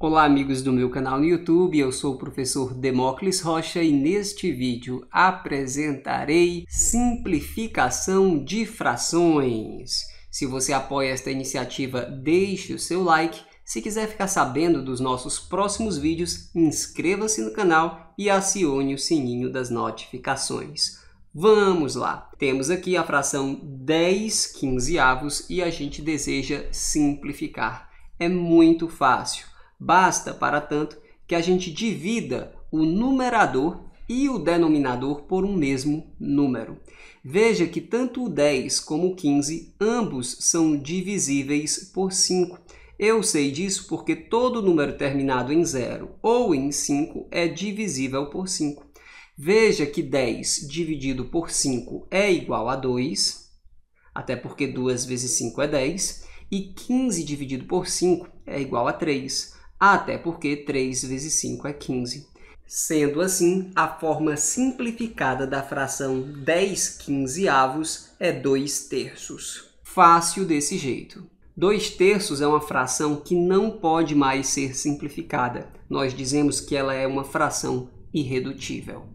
Olá amigos do meu canal no YouTube, eu sou o professor Demócles Rocha e neste vídeo apresentarei simplificação de frações. Se você apoia esta iniciativa, deixe o seu like. Se quiser ficar sabendo dos nossos próximos vídeos, inscreva-se no canal e acione o sininho das notificações. Vamos lá! Temos aqui a fração 10 quinzeavos e a gente deseja simplificar. É muito fácil Basta, para tanto, que a gente divida o numerador e o denominador por um mesmo número. Veja que tanto o 10 como o 15, ambos são divisíveis por 5. Eu sei disso porque todo número terminado em 0 ou em 5 é divisível por 5. Veja que 10 dividido por 5 é igual a 2, até porque 2 vezes 5 é 10, e 15 dividido por 5 é igual a 3 até porque 3 vezes 5 é 15. Sendo assim, a forma simplificada da fração 10 quinzeavos é 2 terços. Fácil desse jeito. 2 terços é uma fração que não pode mais ser simplificada. Nós dizemos que ela é uma fração irredutível.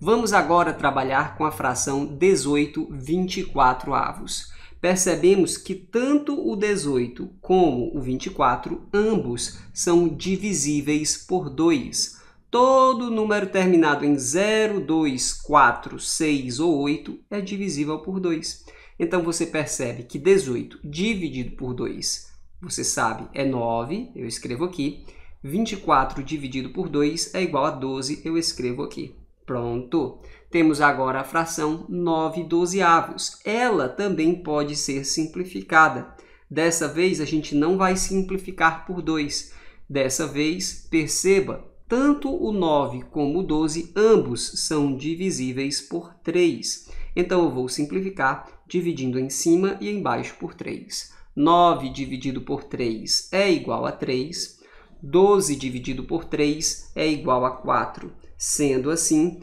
Vamos agora trabalhar com a fração 18 24 avos percebemos que tanto o 18 como o 24, ambos são divisíveis por 2. Todo número terminado em 0, 2, 4, 6 ou 8 é divisível por 2. Então, você percebe que 18 dividido por 2, você sabe, é 9, eu escrevo aqui. 24 dividido por 2 é igual a 12, eu escrevo aqui. Pronto. Temos agora a fração 9 dozeavos. Ela também pode ser simplificada. Dessa vez, a gente não vai simplificar por 2. Dessa vez, perceba, tanto o 9 como o 12, ambos são divisíveis por 3. Então, eu vou simplificar dividindo em cima e embaixo por 3. 9 dividido por 3 é igual a 3. 12 dividido por 3 é igual a 4. Sendo assim,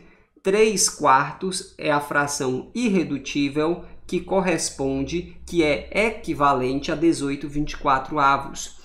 3 quartos é a fração irredutível que corresponde, que é equivalente a 18 24 avos.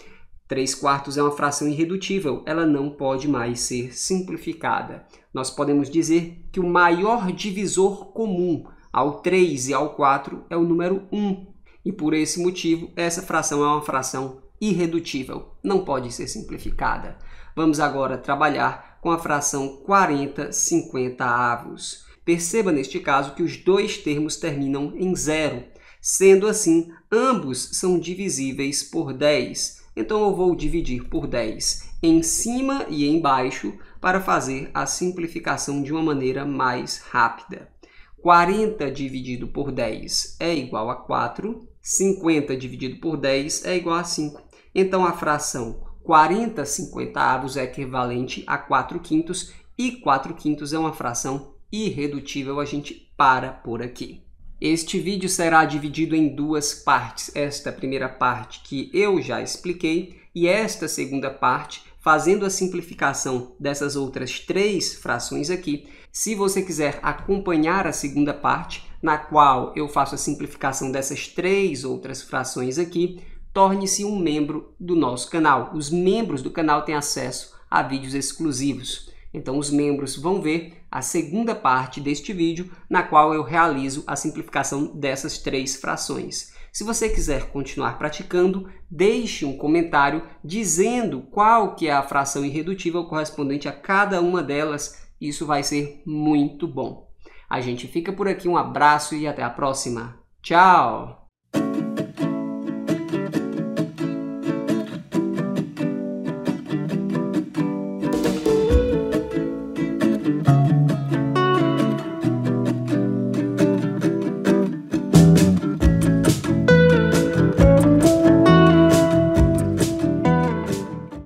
3 quartos é uma fração irredutível, ela não pode mais ser simplificada. Nós podemos dizer que o maior divisor comum ao 3 e ao 4 é o número 1. E por esse motivo, essa fração é uma fração irredutível, não pode ser simplificada. Vamos agora trabalhar com a fração 40, 50 avos. Perceba neste caso que os dois termos terminam em zero. Sendo assim, ambos são divisíveis por 10. Então eu vou dividir por 10 em cima e embaixo para fazer a simplificação de uma maneira mais rápida. 40 dividido por 10 é igual a 4, 50 dividido por 10 é igual a 5. Então, a fração 40 cinquentavos é equivalente a 4 quintos e 4 quintos é uma fração irredutível, a gente para por aqui. Este vídeo será dividido em duas partes. Esta primeira parte que eu já expliquei e esta segunda parte fazendo a simplificação dessas outras três frações aqui. Se você quiser acompanhar a segunda parte, na qual eu faço a simplificação dessas três outras frações aqui, torne-se um membro do nosso canal. Os membros do canal têm acesso a vídeos exclusivos. Então, os membros vão ver a segunda parte deste vídeo, na qual eu realizo a simplificação dessas três frações. Se você quiser continuar praticando, deixe um comentário dizendo qual que é a fração irredutível correspondente a cada uma delas. Isso vai ser muito bom. A gente fica por aqui, um abraço e até a próxima. Tchau!